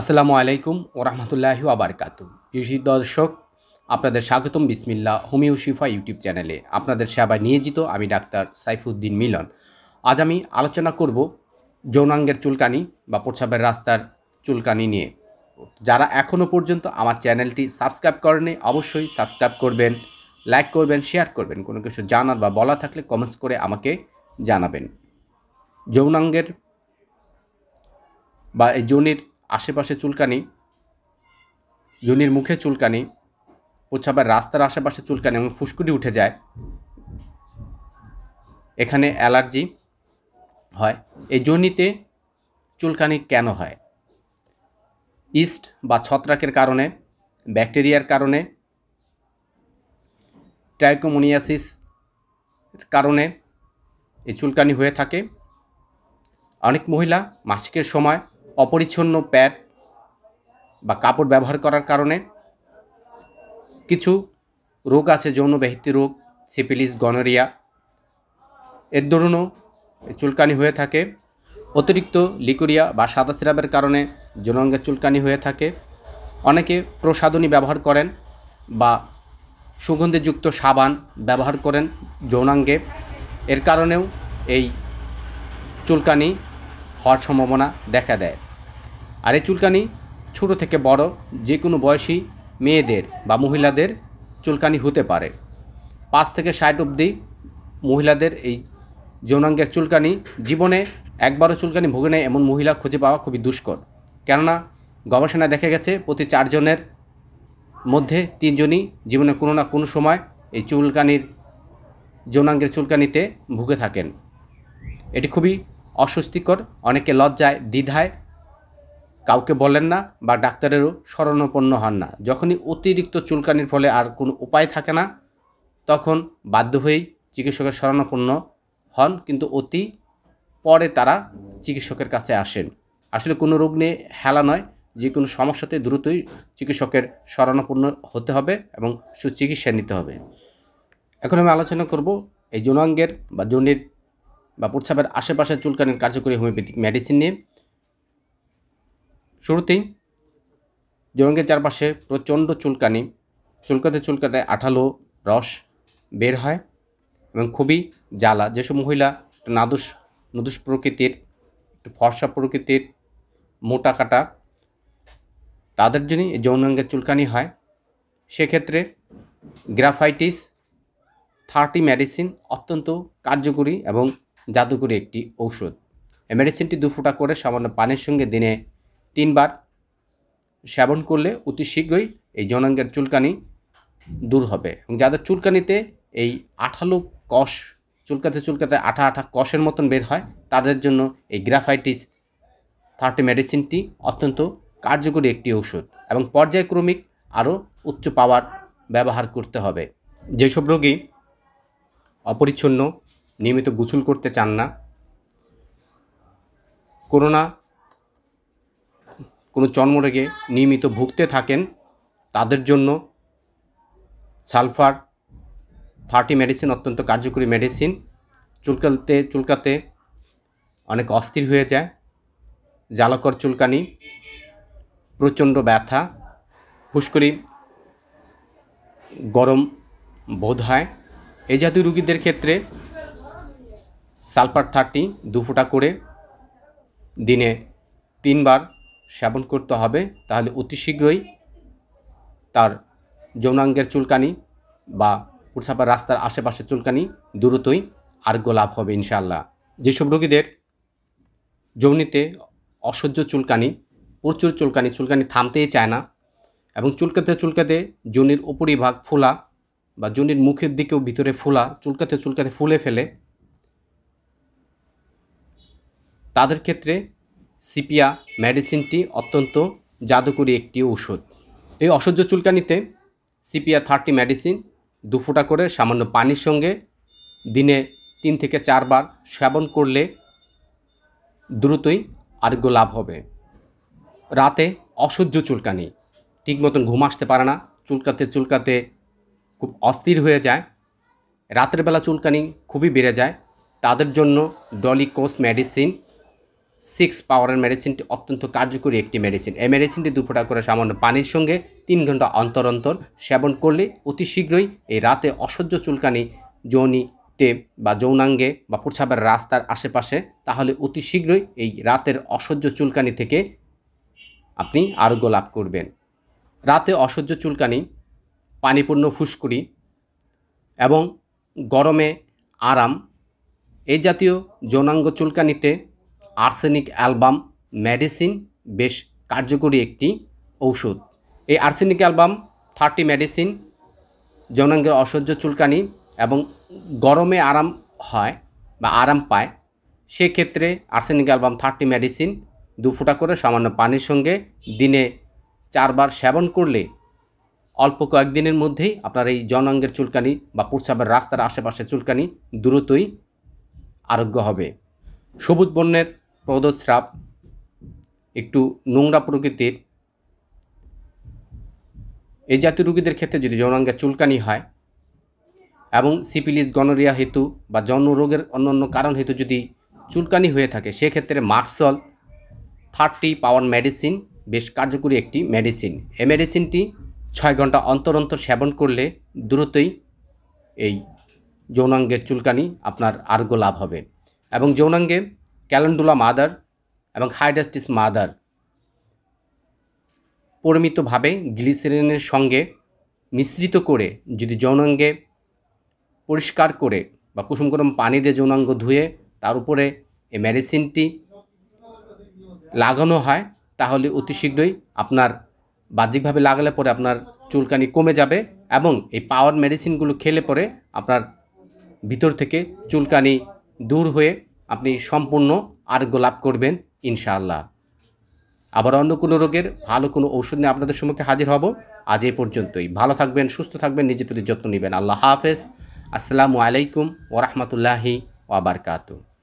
আসসালামু আলাইকুম আবার আবারকাত কৃষি দর্শক আপনাদের স্বাগতম বিসমিল্লা হোমিও শিফা ইউটিউব চ্যানেলে আপনাদের সেবায় নিয়োজিত আমি ডাক্তার সাইফুদ্দিন মিলন আজ আমি আলোচনা করব যৌনাঙ্গের চুলকানি বা প্রসাবের রাস্তার চুলকানি নিয়ে যারা এখনও পর্যন্ত আমার চ্যানেলটি সাবস্ক্রাইব করেনি অবশ্যই সাবস্ক্রাইব করবেন লাইক করবেন শেয়ার করবেন কোনো কিছু জানার বা বলা থাকলে কমেন্টস করে আমাকে জানাবেন যৌনাঙ্গের বা এই যোনির আশেপাশে চুলকানি যোনির মুখে চুলকানি প্রস্রাবের রাস্তার আশেপাশে চুলকানি এবং ফুসকুটি উঠে যায় এখানে অ্যালার্জি হয় এই জনিতে চুলকানি কেন হয় ইস্ট বা ছত্রাকের কারণে ব্যাকটেরিয়ার কারণে ট্রাইকোমোনিয়াসিস কারণে এই চুলকানি হয়ে থাকে অনেক মহিলা মাসিকের সময় অপরিচ্ছন্ন প্যাড বা কাপড় ব্যবহার করার কারণে কিছু রোগ আছে যৌনবাহিত রোগ সিপিলিস গনোরিয়া এর দরুণও চুলকানি হয়ে থাকে অতিরিক্ত লিকুরিয়া বা সাদা সিরাপের কারণে যৌনাঙ্গের চুলকানি হয়ে থাকে অনেকে প্রসাধনী ব্যবহার করেন বা সুগন্ধিযুক্ত সাবান ব্যবহার করেন যৌনাঙ্গে এর কারণেও এই চুলকানি হওয়ার সম্ভাবনা দেখা দেয় আর এই চুলকানি ছোট থেকে বড় যে কোনো বয়সী মেয়েদের বা মহিলাদের চুলকানি হতে পারে পাঁচ থেকে ষাট অবধি মহিলাদের এই যৌনাঙ্গের চুলকানি জীবনে একবারও চুলকানি ভোগে নেয় এমন মহিলা খুঁজে পাওয়া খুবই দুষ্কর কেননা গবেষণায় দেখা গেছে প্রতি চারজনের মধ্যে তিনজনই জীবনে কোনো না কোনো সময় এই চুলকানির যৌনাঙ্গের চুলকানিতে ভুগে থাকেন এটি খুবই অস্বস্তিকর অনেকে লজ্জায় দ্বিধায় কাউকে বলেন না বা ডাক্তারেরও শরণাপন্ন হন না যখনই অতিরিক্ত চুলকানির ফলে আর কোনো উপায় থাকে না তখন বাধ্য হয়েই চিকিৎসকের শরণাপন্ন হন কিন্তু অতি পরে তারা চিকিৎসকের কাছে আসেন আসলে কোনো রোগ নিয়ে হেলা নয় যে কোনো সমস্যাতে দ্রুতই চিকিৎসকের শরণাপন্ন হতে হবে এবং সুচিকিৎসা নিতে হবে এখন আমি আলোচনা করব এই যৌনাঙ্গের বা যৌনির বা প্রস্রাবের আশেপাশে চুলকানির কার্যকরী হোমিওপ্যাথিক মেডিসিন নিয়ে শুরুতেই জোরঙ্গের চারপাশে প্রচণ্ড চুলকানি চুলকাতে চুলকাতে আঠালো রস বের হয় এবং খুবই জ্বালা যেসব মহিলা নাদুস নদুস প্রকৃতির একটু ফর্সা প্রকৃতির মোটা কাটা তাদের জন্যই যৌনাঙ্গের চুলকানি হয় সেক্ষেত্রে গ্রাফাইটিস থার্টি মেডিসিন অত্যন্ত কার্যকরী এবং জাদুকরী একটি ঔষধ এই মেডিসিনটি দু ফুটা করে সামান্য পানির সঙ্গে দিনে তিনবার সেবন করলে অতি শীঘ্রই এই যৌনাঙ্গের চুলকানি দূর হবে এবং যাদের চুলকানিতে এই আঠালো কষ চুলকাতে চুলকাতে আঠা আঠা কষের মতন বের হয় তাদের জন্য এই গ্রাফাইটিস থার্টি মেডিসিনটি অত্যন্ত কার্যকরী একটি ওষুধ এবং পর্যায়ক্রমিক আরও উচ্চ পাওয়ার ব্যবহার করতে হবে যেসব রোগী অপরিচ্ছন্ন নিয়মিত গুছুল করতে চান না করোনা কোনো চর্মরোগে নিয়মিত ভুগতে থাকেন তাদের জন্য সালফার থার্টি মেডিসিন অত্যন্ত কার্যকরী মেডিসিন চুলকাতে চুলকাতে অনেক অস্থির হয়ে যায় জ্বালাকর চুলকানি প্রচণ্ড ব্যথা ফুসকরি গরম বোধ হয় এই জাতীয় রুগীদের ক্ষেত্রে সালফার থার্টি দু ফুটা করে দিনে তিনবার সেবন করতে হবে তাহলে অতি শীঘ্রই তার যৌনাঙ্গের চুলকানি বা পুরসাপার রাস্তার আশেপাশের চুলকানি দ্রুতই আরোগ্য লাভ হবে ইনশাআল্লাহ যেসব রোগীদের যৌনিতে অসহ্য চুলকানি প্রচুর চুলকানি চুলকানি থামতেই চায় না এবং চুলকাতে চুলকাতে জনির উপরিভাগ ফোলা বা জনির মুখের দিকেও ভিতরে ফোলা চুলকাতে চুলকাতে ফুলে ফেলে তাদের ক্ষেত্রে সিপিয়া মেডিসিনটি অত্যন্ত জাদুকরি একটি ওষুধ এই অসহ্য চুলকানিতে সিপিয়া থার্টি মেডিসিন দু ফুটা করে সামান্য পানির সঙ্গে দিনে তিন থেকে চারবার সেবন করলে দ্রুতই আরোগ্য লাভ হবে রাতে অসহ্য চুলকানি ঠিক মতন ঘুম আসতে পারে না চুলকাতে চুলকাতে খুব অস্থির হয়ে যায় রাতের বেলা চুলকানি খুবই বেড়ে যায় তাদের জন্য ডলি মেডিসিন সিক্স পাওয়ারের মেডিসিনটি অত্যন্ত কার্যকরী একটি মেডিসিন এই মেডিসিনটি দুফোটা করে সামান্য পানির সঙ্গে তিন ঘন্টা অন্তর অন্তর সেবন করলে অতি শীঘ্রই এই রাতে অসহ্য চুলকানি যৌনিতে বা যৌনাঙ্গে বা প্রসাবের রাস্তার আশেপাশে তাহলে অতি শীঘ্রই এই রাতের অসহ্য চুলকানি থেকে আপনি আরোগ্য লাভ করবেন রাতে অসহ্য চুলকানি পানিপূর্ণ ফুসকুড়ি এবং গরমে আরাম এই জাতীয় যৌনাঙ্গ চুলকানিতে আর্সেনিক অ্যালবাম মেডিসিন বেশ কার্যকরী একটি ঔষধ এই আর্সেনিক অ্যালবাম থার্টি মেডিসিন যৌনাঙ্গের অসহ্য চুলকানি এবং গরমে আরাম হয় বা আরাম পায় সেক্ষেত্রে আর্সেনিক অ্যালবাম থার্টি মেডিসিন দু ফুটা করে সামান্য পানির সঙ্গে দিনে চারবার সেবন করলে অল্প কয়েকদিনের মধ্যেই আপনার এই জনাঙ্গের চুলকানি বা প্রস্রাবের রাস্তার আশেপাশে চুলকানি দ্রুতই আরোগ্য হবে সবুজ বর্ণের পদস্রাব একটু নোংরা প্রকৃতির এই জাতীয় রুগীদের ক্ষেত্রে যদি যৌনাঙ্গে চুলকানি হয় এবং সিপিলিস গনোরিয়া হেতু বা অন্য অন্যান্য কারণ হেতু যদি চুলকানি হয়ে থাকে সেক্ষেত্রে মার্কসল থার্টি পাওয়ার মেডিসিন বেশ কার্যকরী একটি মেডিসিন এই মেডিসিনটি ছয় ঘন্টা অন্তর অন্তর সেবন করলে দ্রুতই এই যৌনাঙ্গের চুলকানি আপনার আরোগ্য লাভ হবে এবং যৌনাঙ্গে ক্যালেন্ডুলা মাদার এবং হাইডাস্টিস মাদার পরিমিতভাবে গ্লিসেরিনের সঙ্গে মিশ্রিত করে যদি যৌনাঙ্গে পরিষ্কার করে বা কুসুম গরম পানি দিয়ে যৌনাঙ্গ ধুয়ে তার উপরে এই মেডিসিনটি লাগানো হয় তাহলে অতি শীঘ্রই আপনার বাহ্যিকভাবে লাগালে পরে আপনার চুলকানি কমে যাবে এবং এই পাওয়ার মেডিসিনগুলো খেলে পরে আপনার ভিতর থেকে চুলকানি দূর হয়ে আপনি সম্পূর্ণ আরোগ্য লাভ করবেন ইনশাআল্লাহ আবার অন্য কোনো রোগের ভালো কোনো ঔষধ নিয়ে আপনাদের সম্মুখে হাজির হব আজ এ পর্যন্তই ভালো থাকবেন সুস্থ থাকবেন নিজের প্রতি যত্ন নেবেন আল্লাহ হাফেজ আসসালামু আলাইকুম ওরহমতুল্লাহি ওয়াবারকাতু